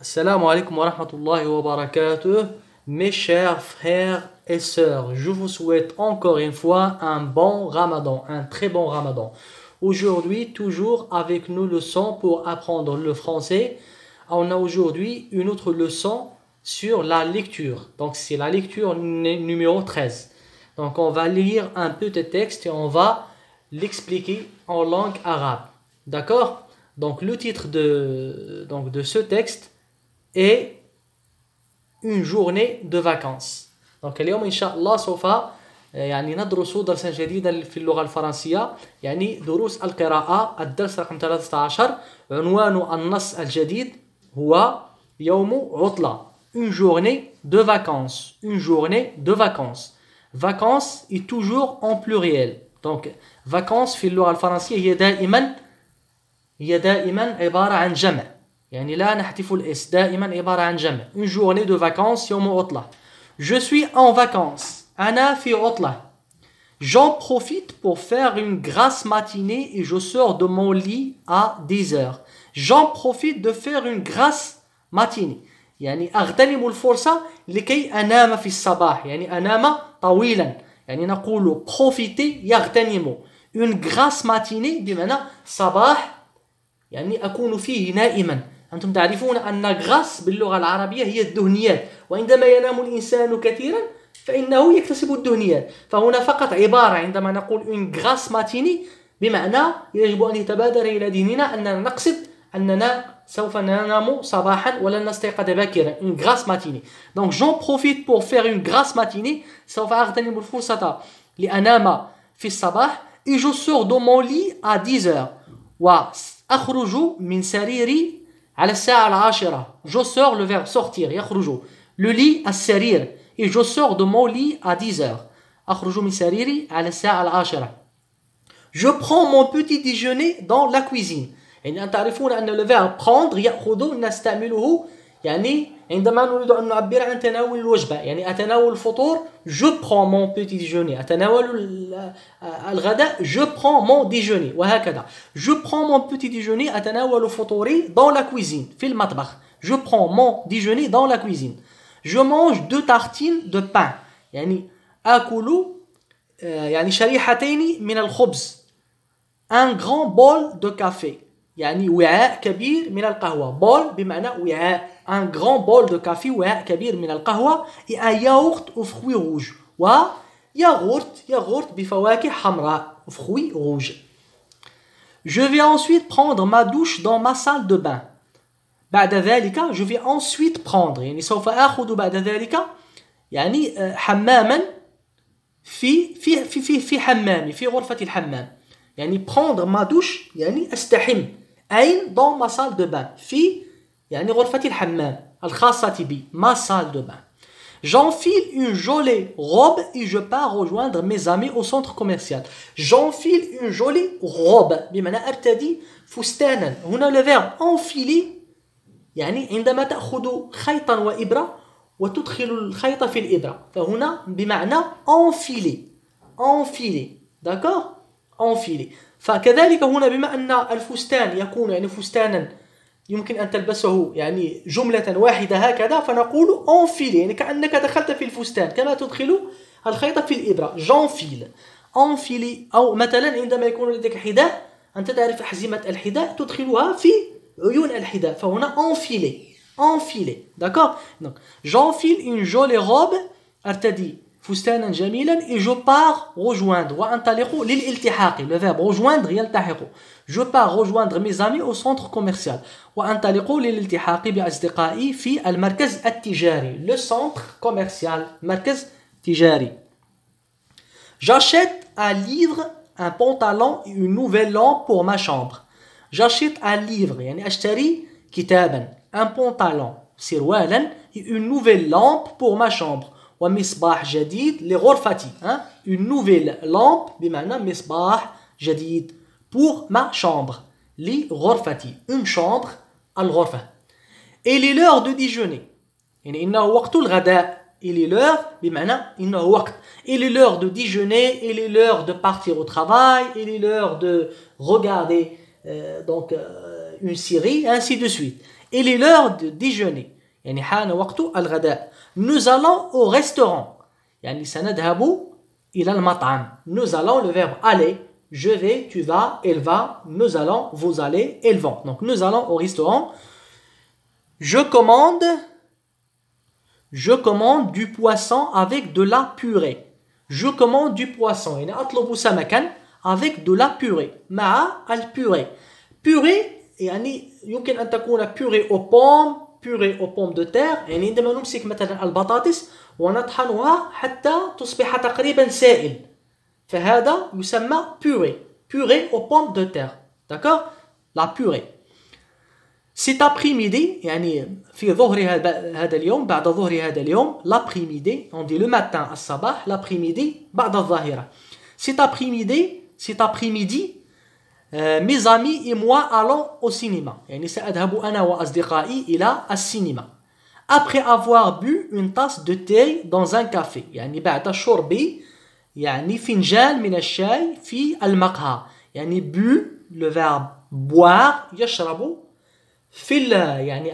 Assalamu alaikum wa rahmatullahi wa barakatuh. Mes chers frères et sœurs, je vous souhaite encore une fois un bon ramadan, un très bon ramadan. Aujourd'hui, toujours avec nos leçons pour apprendre le français, on a aujourd'hui une autre leçon sur la lecture. Donc c'est la lecture numéro 13. Donc on va lire un petit texte et on va l'expliquer en langue arabe. D'accord Donc le titre de, donc de ce texte, et une journée de vacances Donc, اليوم ان شاء الله سوف يعني ندرس درسا جديدا في اللغه الفرنسيه يعني دروس القراءه الدرس رقم 13 عنوان النص الجديد هو يوم عطله une journée de vacances une journée de vacances vacances est toujours en pluriel donc vacances في اللغه الفرنسيه هي دائما هي دائما عباره عن جمع يعني لا نحتفل الاس دائما عباره عن جمع اون جورني دو فاكونس يوم عطله جو سوي ان فاكونس انا في عطله J'en profite pour faire une grasse matinée et je sors de mon lit à 10 heures. J'en profite de faire une grasse matinée. يعني أغتنم الفرصة لكي أنام في الصباح يعني أنام طويلا يعني نقول بروفيتي يغتنم une grasse matinée بمعنى صباح يعني أكون فيه نائما أنتم تعرفون أن غاس باللغة العربية هي الدهنيات وعندما ينام الإنسان كثيرا فإنه يكتسب الدهنيات فهنا فقط عبارة عندما نقول إن غاس ماتيني بمعنى يجب أن يتبادر إلى ذهننا أننا نقصد أننا سوف ننام صباحا ولن نستيقظ باكرا إن غاس ماتيني دونك جون بروفيت بور فير إن غاس ماتيني سوف أغتنم الفرصة لأنام في الصباح إي جو سور دو مون لي أ 10 وأخرج من سريري À la sa'a je sors le verbe sortir, yakhrujou. Le lit à serir, et je sors de mon lit à 10 heures. Akhrujou mi sariri à la sa'a Je prends mon petit déjeuner dans la cuisine. Et n'entarifoun anna le verbe prendre, yakhrujou, nastamiluhu, يعني عندما نريد أن نعبر عن تناول الوجبة يعني أتناول الفطور جو برون مون بيتي ديجوني أتناول آه، الغداء جو برون مون ديجوني وهكذا جو برون مون بيتي ديجوني أتناول فطوري دون لا كويزين في المطبخ جو برون مون ديجوني دون لا كويزين جو مونج دو تارتين دو بان يعني آكل آه، يعني شريحتين من الخبز ان غران بول دو كافي يعني وعاء كبير من القهوة بول بمعنى وعاء un grand bol de café ou كبير من القهوة et un yaourt aux fruits rouges و yaourt yaourt بفواكه حمراء aux fruits rouges je vais ensuite prendre ma douche dans ma salle de bain بعد ذلك je vais ensuite prendre يعني سوف آخذ بعد ذلك يعني حماما في في في في في حمامي في غرفة الحمام يعني prendre ma douche يعني استحم أين dans ma salle de bain في يعني غرفتي الحمام الخاصة بي ما سال دو بان J'enfile une jolie robe et je pars rejoindre mes amis au centre commercial. J'enfile une jolie robe. بمعنى ارتدي فستانا. هنا لو فيرب انفيلي يعني عندما تأخذ خيطا وإبرة وتدخل الخيط في الإبرة. فهنا بمعنى انفيلي. انفيلي. داكور؟ انفيلي. فكذلك هنا بما أن الفستان يكون يعني فستانا يمكن أن تلبسه يعني جملة واحدة هكذا فنقول أنفيل يعني كأنك دخلت في الفستان كما تدخل الخيط في الإبرة جانفيل أنفيلي أو مثلا عندما يكون لديك حذاء أنت تعرف أحزمة الحذاء تدخلها في عيون الحذاء فهنا أنفيلي أنفيلي داكور دونك جانفيل إن جولي روب أرتدي j'amilen et je pars rejoindre le verbe rejoindre je pars rejoindre mes amis au centre commercial le centre commercial مركز tijari j'achète un livre un pantalon et une nouvelle lampe pour ma chambre j'achète un livre un pantalon et une nouvelle lampe pour ma chambre ومصباح جديد لغرفتي hein? une nouvelle lampe بمعنى مصباح جديد pour ma chambre لغرفتي une chambre الغرفة il est l'heure de déjeuner يعني إنه وقت الغداء il est l'heure بمعنى إنه وقت il est l'heure de déjeuner il est l'heure de partir au travail il est l'heure de regarder euh, donc euh, une série ainsi de suite il est l'heure de déjeuner يعني حان وقت الغداء nous allons au restaurant. Nous allons, le verbe aller. Je vais, tu vas, elle va, nous allons, vous allez, elle vont. Donc nous allons au restaurant. Je commande, je commande du poisson avec de la purée. Je commande du poisson. et Avec de la purée. Ma al purée. Purée, yani, يمكن purée aux pommes, purée aux pommes de terre يعني عندما نمسك مثلا البطاطس ونطحنها حتى تصبح تقريبا سائل فهذا يسمى purée Puree aux pommes de terre d'accord la purée cet après-midi يعني في ظهر هذا اليوم بعد ظهر هذا l'après-midi on dit le matin الصباح l'après-midi بعد cet après-midi cet après-midi euh, mes amis et moi allons au cinéma. Après avoir bu une tasse de thé dans un café. يعني بعد يعني فنجان من الشاي bu le verbe boire يشرب في يعني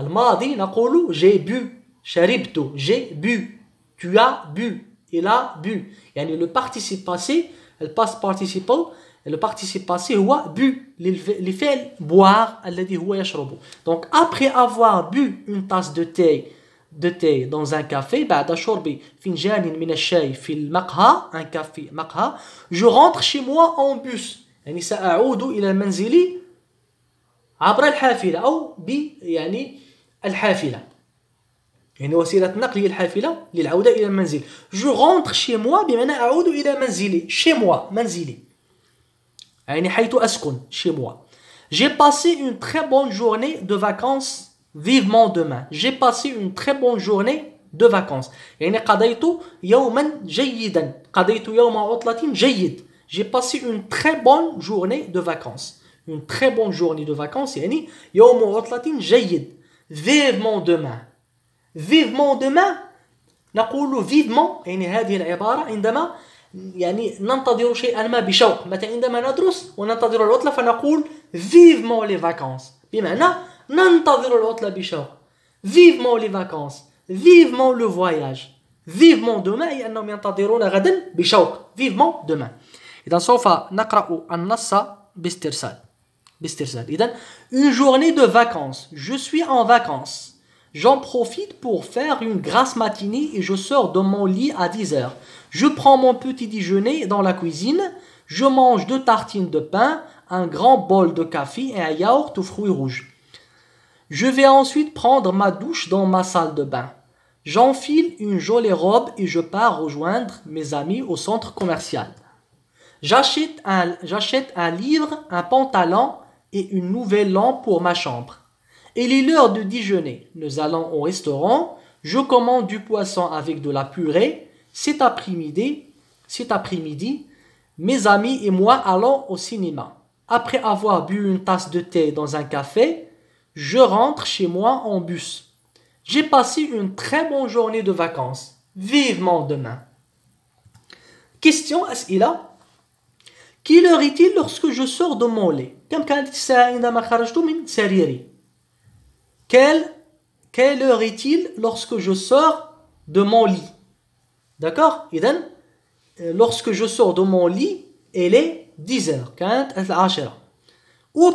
الماضي نقول j'ai bu شربت j'ai bu tu as bu il a bu يعني le participe passé le passé participant le participe passé هو bu les faits boire الذي هو يشرب donc après avoir bu une tasse de thé de thé dans un café بعد شرب فنجان من الشاي في المقهى un café مقهى je rentre chez moi en bus يعني سأعود إلى منزلي عبر الحافلة أو ب يعني الحافلة يعني وسيلة النقل هي الحافلة للعودة إلى المنزل je rentre chez moi بمعنى أعود إلى منزلي chez moi منزلي chez moi. J'ai passé une très bonne journée de vacances. Vivement demain. J'ai passé une très bonne journée de vacances. J'ai passé une très bonne journée de vacances. Une très bonne journée de vacances. Vivement demain. Vivement demain. نقول vivement يعني هذه العبارة عندما يعني ننتظر شيئا ما بشوق متى عندما ندرس وننتظر العطلة فنقول vivement لي فاكونس بمعنى ننتظر العطلة بشوق فاكونس فيف vacances لو فواياج فيف vivement دوما أي أنهم ينتظرون غدا بشوق vivement دوما إذا سوف نقرأ النص باسترسال باسترسال إذا une journée de vacances je suis en vacances J'en profite pour faire une grasse matinée et je sors de mon lit à 10 heures. Je prends mon petit déjeuner dans la cuisine. Je mange deux tartines de pain, un grand bol de café et un yaourt aux fruits rouges. Je vais ensuite prendre ma douche dans ma salle de bain. J'enfile une jolie robe et je pars rejoindre mes amis au centre commercial. J'achète un, un livre, un pantalon et une nouvelle lampe pour ma chambre. Il est l'heure de déjeuner. Nous allons au restaurant. Je commande du poisson avec de la purée. Cet après-midi, cet après-midi, mes amis et moi allons au cinéma. Après avoir bu une tasse de thé dans un café, je rentre chez moi en bus. J'ai passé une très bonne journée de vacances. Vivement demain. Question heure est-il lorsque je sors de mon lit quelle, heure est-il lorsque je sors de mon lit D'accord Eden? Euh, lorsque je sors de mon lit, il est 10h. Où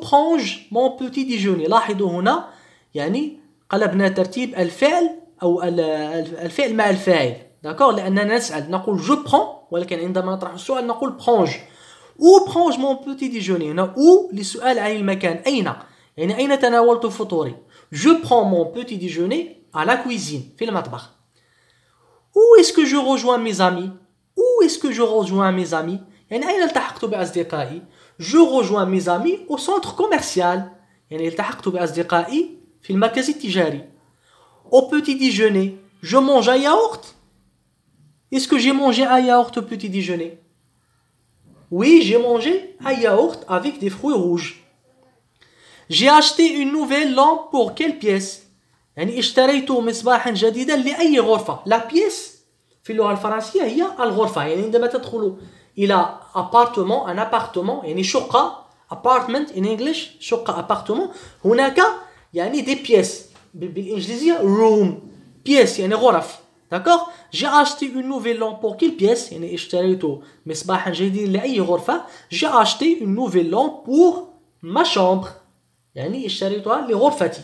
prends-je mon petit déjeuner L'ahidouhuna, yani, qalabna tartib al-fa'l ou al-fa'l ma al-fa'l. D'accord Je prends, ou al-kan indama tartib, je prends. Où prends-je mon petit déjeuner Où les question al-makan Aïna je prends mon petit déjeuner à la cuisine, Où est-ce que je rejoins mes amis Où est-ce que je rejoins mes amis Je rejoins mes amis au centre commercial. Au petit déjeuner, je mange un yaourt. Est-ce que j'ai mangé un yaourt au petit déjeuner Oui, j'ai mangé un yaourt avec des fruits rouges j'ai acheté une nouvelle lampe pour quelle pièce La pièce? مصباحا جديدا لأي غرفة لا un في un هي appartement un appartement يعني en apartment in English شقة appartement هناك يعني des pièces, بالإنجليزية room a يعني غرف D'accord J'ai acheté une nouvelle lampe pour quelle pièce J'ai acheté une nouvelle lampe pour ma chambre. يعني اشتريتها لغرفتي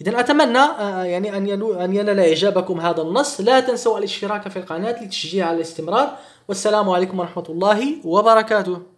إذا أتمنى آه، آه، يعني أن أن ينال إعجابكم هذا النص لا تنسوا الاشتراك في القناة لتشجيع على الاستمرار والسلام عليكم ورحمة الله وبركاته